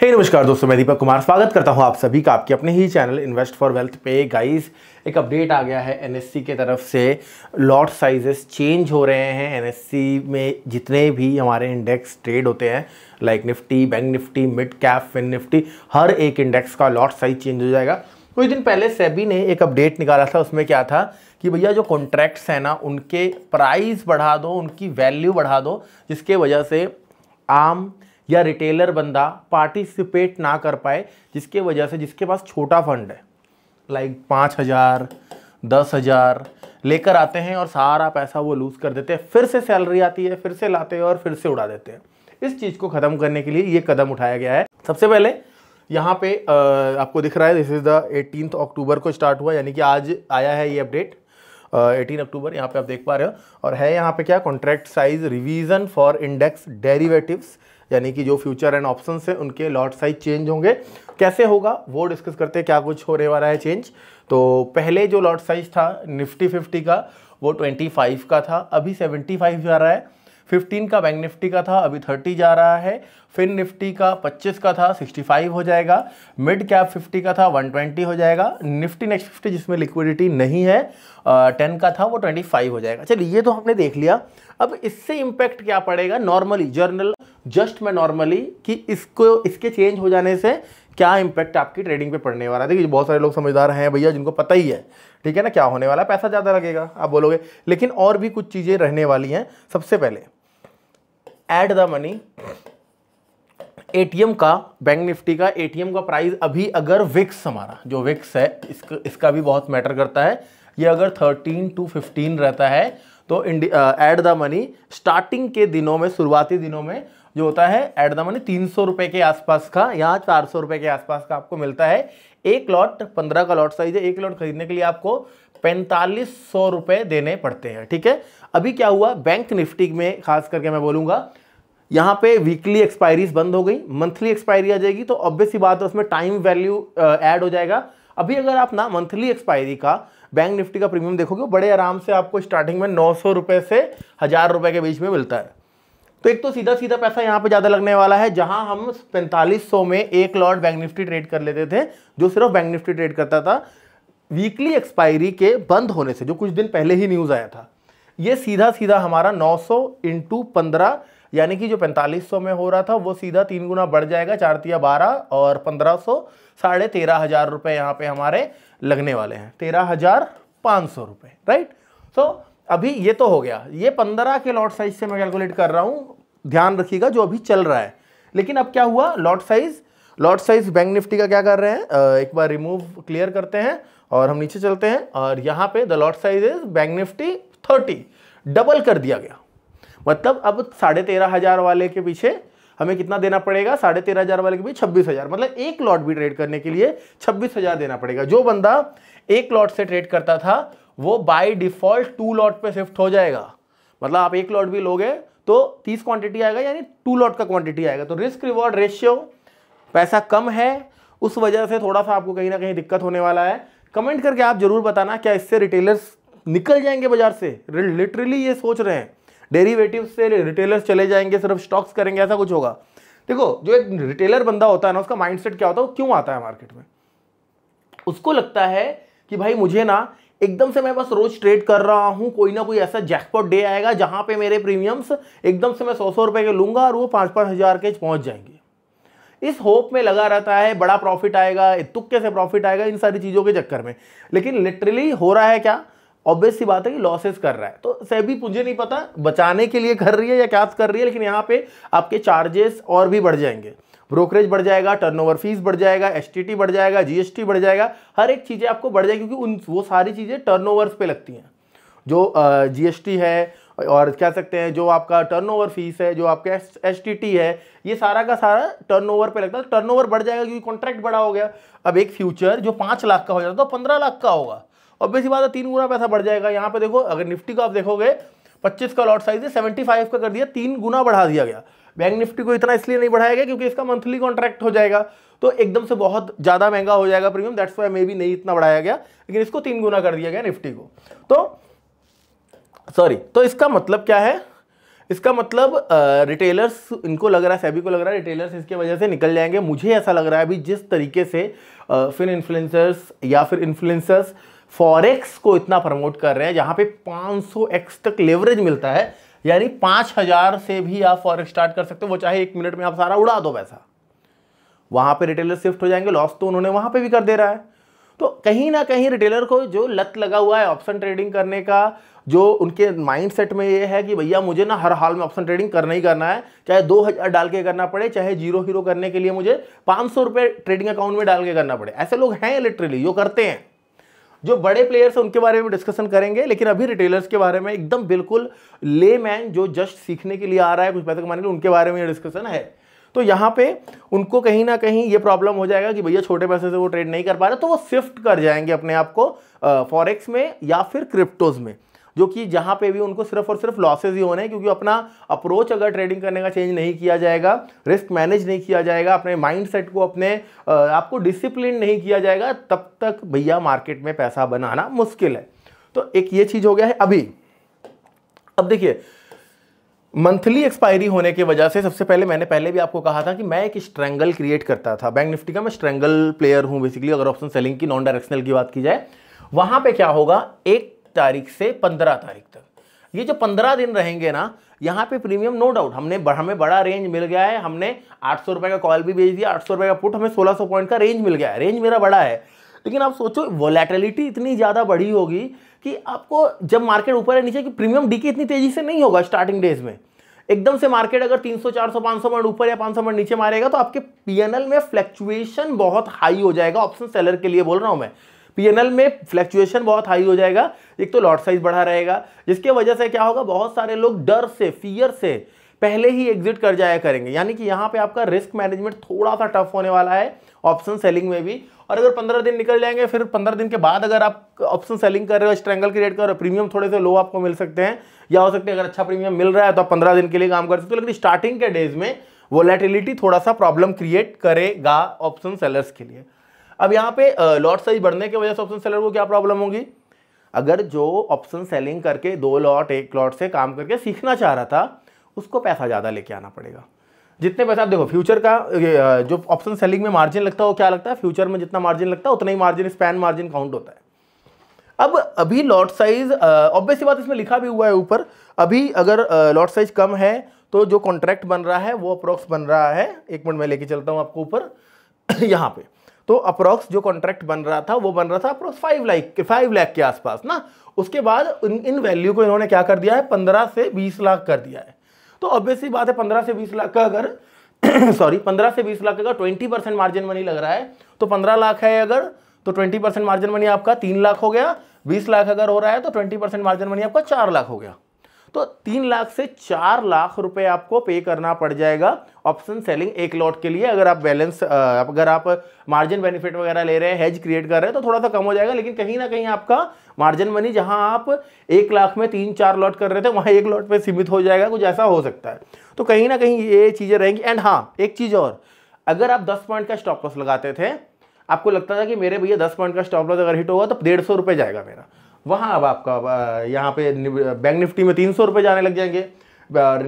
हे hey, नमस्कार दोस्तों मैं दीपक कुमार स्वागत करता हूं आप सभी का आपके अपने ही चैनल इन्वेस्ट फॉर वेल्थ पे गाइस एक अपडेट आ गया है एनएससी के तरफ से लॉट साइजेस चेंज हो रहे हैं एनएससी में जितने भी हमारे इंडेक्स ट्रेड होते हैं like Nifty bank Nifty mid cap fin Nifty हर एक इंडेक्स का लॉट साइज चेंज हो जाएगा कुछ दिन पहले सेबी ने एक अपडेट निकाला था उसमें क्या था कि भैया जो कॉन्ट्रैक्ट्स हैं ना उनके प्राइस बढ़ा दो उनकी वैल्यू बढ़ा दो जिसके वजह से आम या रिटेलर बंदा पार्टिसिपेट ना कर पाए जिसके वजह से जिसके पास छोटा फंड है लाइक पाँच हज़ार दस हज़ार लेकर आते हैं और सारा पैसा वो लूज़ कर देते हैं फिर से सैलरी आती है फिर से लाते हैं और फिर से उड़ा देते हैं इस चीज़ को ख़त्म करने के लिए ये कदम उठाया गया है सबसे पहले यहाँ पे आपको दिख रहा है this is the eighteen October को स्टार्ट हुआ यानी कि आज आया है ये अपडेट एटीन अक्टूबर यहाँ पे आप देख पा रहे हो और है यहाँ पे क्या contract size revision for index derivatives यानी कि जो फ्यूचर एंड ऑप्शन है उनके लॉट साइज चेंज होंगे कैसे होगा वो डिस्कस करते हैं क्या कुछ होने वाला है चेंज तो पहले जो लॉट साइज था निफ्टी फिफ्टी का वो ट्वेंटी फाइव का था अभी सेवेंटी फाइव जा रहा है फिफ्टीन का बैंक निफ्टी का था अभी थर्टी जा रहा है फिन निफ्टी का पच्चीस का था सिक्सटी फाइव हो जाएगा मिड कैप फिफ्टी का था वन ट्वेंटी हो जाएगा निफ्टी नेक्स्ट फिफ्टी जिसमें लिक्विडिटी नहीं है टेन का था वो ट्वेंटी फाइव हो जाएगा चलिए ये तो हमने देख लिया अब इससे इम्पैक्ट क्या पड़ेगा नॉर्मली जर्नल जस्ट मैं नॉर्मली कि इसको इसके चेंज हो जाने से क्या इंपैक्ट आपकी ट्रेडिंग पे पड़ने वाला है देखिए बहुत सारे लोग समझदार हैं भैया जिनको पता ही है ठीक है ना क्या होने वाला है पैसा ज़्यादा लगेगा आप बोलोगे लेकिन और भी कुछ चीज़ें रहने वाली हैं सबसे पहले एट द मनी ए का बैंक निफ्टी का ए का प्राइस अभी अगर विक्स हमारा जो विक्स है इसका इसका भी बहुत मैटर करता है ये अगर 13 टू 15 रहता है तो एट द मनी स्टार्टिंग के दिनों में शुरुआती दिनों में जो होता है एट द मनी तीन सौ रुपए के आसपास का यहाँ चार सौ रुपए के आसपास का आपको मिलता है एक लॉट पंद्रह का लॉट साइज है एक लॉट खरीदने के लिए आपको पैंतालीस सौ रुपये देने पड़ते हैं ठीक है अभी क्या हुआ बैंक निफ्टी में खास करके मैं बोलूँगा यहाँ पे वीकली एक्सपायरीज बंद हो गई मंथली एक्सपायरी आ जाएगी तो ऑब्वियस ही बात है उसमें टाइम वैल्यू ऐड हो जाएगा अभी अगर आप ना मंथली एक्सपायरी का बैंक निफ्टी का प्रीमियम देखोगे बड़े आराम से आपको स्टार्टिंग में नौ सौ से हज़ार के बीच में मिलता है तो एक तो सीधा सीधा पैसा यहाँ पे ज़्यादा लगने वाला है जहाँ हम पैंतालीस में एक लॉट बैंक निफ्टी ट्रेड कर लेते थे जो सिर्फ बैंक निफ्टी ट्रेड करता था वीकली एक्सपायरी के बंद होने से जो कुछ दिन पहले ही न्यूज़ आया था ये सीधा सीधा हमारा 900 सौ इंटू पंद्रह यानी कि जो 4500 में हो रहा था वो सीधा तीन गुना बढ़ जाएगा चार तिया बारह और पंद्रह सौ साढ़े तेरह हज़ार रुपये यहाँ पे हमारे लगने वाले हैं तेरह हज़ार पाँच सौ रुपये राइट सो so, अभी ये तो हो गया ये पंद्रह के लॉट साइज से मैं कैलकुलेट कर रहा हूँ ध्यान रखिएगा जो अभी चल रहा है लेकिन अब क्या हुआ lot size lot size bank Nifty का क्या कर रहे हैं एक बार रिमूव क्लियर करते हैं और हम नीचे चलते हैं और यहाँ पे the lot size is bank Nifty thirty double कर दिया गया मतलब अब साढ़े तेरह हज़ार वाले के पीछे हमें कितना देना पड़ेगा साढ़े तेरह हज़ार वाले के पीछे छब्बीस हज़ार मतलब एक लॉट भी ट्रेड करने के लिए छब्बीस हज़ार देना पड़ेगा जो बंदा एक लॉट से ट्रेड करता था वो बाय डिफॉल्ट टू लॉट पे शिफ्ट हो जाएगा मतलब आप एक लॉट भी लोगे तो तीस क्वांटिटी आएगा यानी टू लॉट का क्वांटिटी आएगा तो रिस्क रिवॉर्ड रेशियो पैसा कम है उस वजह से थोड़ा सा आपको कहीं ना कहीं दिक्कत होने वाला है कमेंट करके आप जरूर बताना क्या इससे रिटेलर्स निकल जाएंगे बाजार से लिटरली ये सोच रहे हैं डेरीवेटिव से रिटेलर्स चले जाएंगे सिर्फ स्टॉक्स करेंगे ऐसा कुछ होगा देखो जो एक रिटेलर बंदा होता है ना उसका माइंडसेट क्या होता है वो क्यों आता है मार्केट में उसको लगता है कि भाई मुझे ना एकदम से मैं बस रोज ट्रेड कर रहा हूँ कोई ना कोई ऐसा जैकपॉट डे आएगा जहाँ पे मेरे प्रीमियम्स एकदम से मैं सौ सौ रुपये के लूँगा और वो पाँच पाँच हज़ार के पहुँच जाएंगे इस होप में लगा रहता है बड़ा प्रॉफिट आएगा तुक्के से प्रॉफिट आएगा इन सारी चीज़ों के चक्कर में लेकिन लिटरली हो रहा है क्या ऑब्वियस सी बात है कि लॉसेस कर रहा है तो भी मुझे नहीं पता बचाने के लिए कर रही है या क्या कर रही है लेकिन यहाँ पे आपके चार्जेस और भी बढ़ जाएंगे ब्रोकरेज बढ़ जाएगा टर्नओवर फीस बढ़ जाएगा एसटीटी बढ़ जाएगा जीएसटी बढ़ जाएगा हर एक चीज़ें आपको बढ़ जाएगी क्योंकि उन वो सारी चीज़ें टर्नओवर्स पे लगती हैं जो जीएसटी uh, है और क्या सकते हैं जो आपका टर्नओवर फीस है जो आपका एस है ये सारा का सारा टर्नओवर पे लगता है टर्नओवर तो बढ़ जाएगा क्योंकि कॉन्ट्रैक्ट बड़ा हो गया अब एक फ्यूचर जो पाँच लाख का हो जाता है तो पंद्रह लाख का होगा बेसी बात है तीन गुना पैसा बढ़ जाएगा यहाँ पे देखो अगर निफ्टी का आप देखोगे पच्चीस का लॉट साइज है सेवेंटी फाइव का कर दिया तीन गुना बढ़ा दिया गया बैंक निफ्टी को इतना इसलिए नहीं बढ़ाया गया क्योंकि इसका मंथली कॉन्ट्रैक्ट हो जाएगा तो एकदम से बहुत ज़्यादा महंगा हो जाएगा premium that's why maybe नहीं इतना बढ़ाया गया लेकिन इसको तीन गुना कर दिया गया निफ्टी को तो सॉरी तो इसका मतलब क्या है इसका मतलब आ, रिटेलर्स इनको लग रहा है सभी को लग रहा है रिटेलर्स इसके वजह से निकल जाएंगे मुझे ऐसा लग रहा है अभी जिस तरीके से आ, फिर इन्फ्लुएंसर्स या फिर इन्फ्लुएंसर्स फॉरेक्स को इतना प्रमोट कर रहे हैं जहाँ पे 500 एक्स तक लेवरेज मिलता है यानी पाँच हज़ार से भी आप फॉरेक्स स्टार्ट कर सकते हो वो चाहे एक मिनट में आप सारा उड़ा दो पैसा वहां पे रिटेलर शिफ्ट हो जाएंगे लॉस तो उन्होंने वहां पे भी कर दे रहा है तो कहीं ना कहीं रिटेलर को जो लत लगा हुआ है ऑप्शन ट्रेडिंग करने का जो उनके माइंड सेट में ये है कि भैया मुझे ना हर हाल में ऑप्शन ट्रेडिंग करना ही करना है चाहे दो हज़ार डाल के करना पड़े चाहे जीरो हीरो करने के लिए मुझे पाँच सौ रुपये ट्रेडिंग अकाउंट में डाल के करना पड़े ऐसे लोग हैं लिटरली जो करते हैं जो बड़े प्लेयर्स हैं उनके बारे में डिस्कशन करेंगे लेकिन अभी रिटेलर्स के बारे में एकदम बिल्कुल ले मैन जो जस्ट सीखने के लिए आ रहा है कुछ पैसे कमाने के लिए उनके बारे में डिस्कशन है तो यहाँ पे उनको कहीं ना कहीं ये प्रॉब्लम हो जाएगा कि भैया छोटे पैसे से वो ट्रेड नहीं कर पा रहे तो वो शिफ्ट कर जाएंगे अपने आप को फॉरेक्स में या फिर क्रिप्टोज में जो कि जहां पे भी उनको सिर्फ और सिर्फ लॉसेज ही होने हैं क्योंकि अपना अप्रोच अगर ट्रेडिंग करने का चेंज नहीं किया जाएगा रिस्क मैनेज नहीं किया जाएगा अपने माइंडसेट को अपने आपको डिसिप्लिन नहीं किया जाएगा तब तक भैया मार्केट में पैसा बनाना मुश्किल है तो एक ये चीज़ हो गया है अभी अब देखिए मंथली एक्सपायरी होने की वजह से सबसे पहले मैंने पहले भी आपको कहा था कि मैं एक स्ट्रेंगल क्रिएट करता था बैंक निफ्टी का मैं स्ट्रेंगल प्लेयर हूं बेसिकली अगर ऑप्शन सेलिंग की नॉन डायरेक्शनल की बात की जाए वहां पे क्या होगा एक तारीख से पंद्रह तारीख तक ये जो पंद्रह दिन रहेंगे ना यहाँ पे प्रीमियम नो डाउट हमने हमें बड़ा रेंज मिल गया है हमने आठ सौ रुपये का कॉल भी भेज दिया आठ सौ रुपये का पुट हमें सोलह सौ पॉइंट का रेंज मिल गया है रेंज मेरा बड़ा है लेकिन आप सोचो वोलेटिलिटी इतनी ज़्यादा बढ़ी होगी कि आपको जब मार्केट ऊपर है नीचे कि प्रीमियम डी इतनी तेज़ी से नहीं होगा स्टार्टिंग डेज में एकदम से मार्केट अगर 300, 400, 500 पॉइंट ऊपर या 500 पॉइंट नीचे मारेगा तो आपके पीएनएल में फ्लैक्चुएशन बहुत हाई हो जाएगा ऑप्शन सेलर के लिए बोल रहा हूँ मैं पीएनएल में फ्लैक्चुएशन बहुत हाई हो जाएगा एक तो लॉट साइज बढ़ा रहेगा जिसके वजह से क्या होगा बहुत सारे लोग डर से फियर से पहले ही एग्जिट कर जाया करेंगे यानी कि यहाँ पे आपका रिस्क मैनेजमेंट थोड़ा सा टफ होने वाला है ऑप्शन सेलिंग में भी और अगर पंद्रह दिन निकल जाएंगे फिर पंद्रह दिन के बाद अगर आप ऑप्शन सेलिंग कर रहे हो स्ट्रैंगल क्रिएट कर रहे हो प्रीमियम थोड़े से लो आपको मिल सकते हैं या हो सकते हैं अगर अच्छा प्रीमियम मिल रहा है तो आप पंद्रह दिन के लिए काम कर सकते हो लेकिन स्टार्टिंग के डेज में वोलेटिलिटी थोड़ा सा प्रॉब्लम क्रिएट करेगा ऑप्शन सेलर्स के लिए अब यहाँ पे लॉट साइज बढ़ने की वजह से ऑप्शन सेलर को क्या प्रॉब्लम होगी अगर जो ऑप्शन सेलिंग करके दो लॉट एक लॉट से काम करके सीखना चाह रहा था उसको पैसा ज़्यादा लेके आना पड़ेगा जितने पैसा आप देखो फ्यूचर का जो ऑप्शन सेलिंग में मार्जिन लगता है वो क्या लगता है फ्यूचर में जितना मार्जिन लगता है उतना ही मार्जिन स्पैन मार्जिन काउंट होता है अब अभी लॉट साइज ऑब्वियसली बात इसमें लिखा भी हुआ है ऊपर अभी अगर लॉट साइज कम है तो जो कॉन्ट्रैक्ट बन रहा है वो अप्रोक्स बन रहा है एक मिनट मैं लेके चलता हूँ आपको ऊपर यहाँ पे तो अप्रोक्स जो कॉन्ट्रैक्ट बन रहा था वो बन रहा था approx five lakh five lakh के आसपास ना उसके बाद इन इन वैल्यू को इन्होंने क्या कर दिया है पंद्रह से बीस लाख कर दिया है तो ऑब्वियसली बात है पंद्रह से बीस लाख का अगर सॉरी पंद्रह से बीस लाख का अगर ट्वेंटी परसेंट मार्जिन मनी लग रहा है तो पंद्रह लाख है अगर तो ट्वेंटी परसेंट मार्जिन मनी आपका तीन लाख हो गया बीस लाख अगर हो रहा है तो ट्वेंटी परसेंट मार्जिन मनी आपका चार लाख हो गया तो तीन लाख से चार लाख रुपए आपको पे करना पड़ जाएगा ऑप्शन सेलिंग एक लॉट के लिए अगर आप बैलेंस अगर आप मार्जिन बेनिफिट वगैरह ले रहे हैं हेज क्रिएट कर रहे हैं तो थोड़ा सा कम हो जाएगा लेकिन कहीं ना कहीं आपका मार्जिन मनी जहां आप एक लाख में तीन चार लॉट कर रहे थे वहां एक लॉट पे सीमित हो जाएगा कुछ ऐसा हो सकता है तो कहीं ना कहीं ये चीज़ें रहेंगी एंड हाँ एक चीज़ और अगर आप दस पॉइंट का स्टॉप लॉस लगाते थे आपको लगता था कि मेरे भैया दस पॉइंट का स्टॉप लॉस अगर हिट होगा तो डेढ़ सौ रुपये जाएगा मेरा वहाँ अब आपका यहाँ पे बैंक निफ्टी में तीन सौ रुपये जाने लग जाएंगे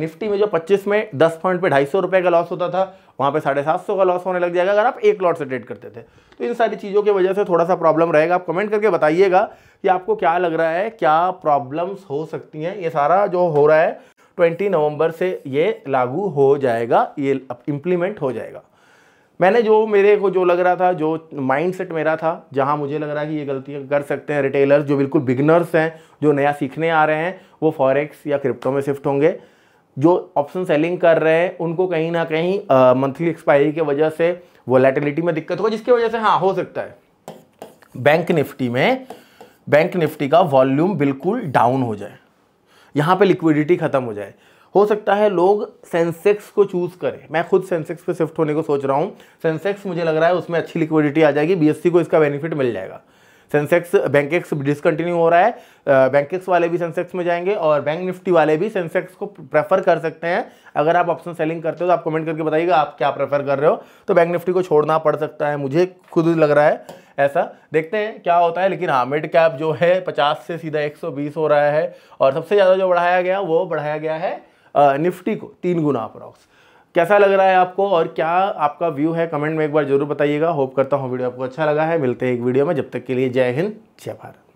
निफ्टी में जो 25 में 10 पॉइंट पे ढाई सौ रुपये का लॉस होता था वहाँ पे साढ़े सात सौ का लॉस होने लग जाएगा अगर आप एक लॉट से ट्रेड करते थे तो इन सारी चीज़ों की वजह से थोड़ा सा प्रॉब्लम रहेगा आप कमेंट करके बताइएगा कि आपको क्या लग रहा है क्या प्रॉब्लम्स हो सकती हैं ये सारा जो हो रहा है ट्वेंटी नवंबर से ये लागू हो जाएगा ये इम्प्लीमेंट हो जाएगा मैंने जो मेरे को जो लग रहा था जो माइंड सेट मेरा था जहाँ मुझे लग रहा है कि ये गलतियाँ कर सकते हैं रिटेलर्स जो बिल्कुल बिगनर्स हैं जो नया सीखने आ रहे हैं वो फॉरेक्स या क्रिप्टो में शिफ्ट होंगे जो ऑप्शन सेलिंग कर रहे हैं उनको कहीं ना कहीं मंथली एक्सपायरी की वजह से वॉलेटिलिटी में दिक्कत हो जिसकी वजह से हाँ हो सकता है बैंक निफ्टी में बैंक निफ्टी का वॉल्यूम बिल्कुल डाउन हो जाए यहाँ पर लिक्विडिटी ख़त्म हो जाए हो सकता है लोग सेंसेक्स को चूज़ करें मैं खुद सेंसेक्स पे शिफ्ट होने को सोच रहा हूँ सेंसेक्स मुझे लग रहा है उसमें अच्छी लिक्विडिटी आ जाएगी बीएससी को इसका बेनिफिट मिल जाएगा सेंसेक्स बैंकेक्स डिसकंटिन्यू हो रहा है बैंक वाले भी सेंसेक्स में जाएंगे और बैंक निफ्टी वाले भी सेंसेक्स को प्रेफर कर सकते हैं अगर आप ऑप्शन सेलिंग करते हो तो आप कमेंट करके बताइएगा आप क्या प्रेफर कर रहे हो तो बैंक निफ्टी को छोड़ना पड़ सकता है मुझे खुद लग रहा है ऐसा देखते हैं क्या होता है लेकिन हाँ मिड कैप जो है पचास से सीधा एक हो रहा है और सबसे ज़्यादा जो बढ़ाया गया वो बढ़ाया गया है निफ्टी को तीन गुना अप्रॉक्स कैसा लग रहा है आपको और क्या आपका व्यू है कमेंट में एक बार जरूर बताइएगा होप करता हूँ वीडियो आपको अच्छा लगा है मिलते हैं एक वीडियो में जब तक के लिए जय हिंद जय भारत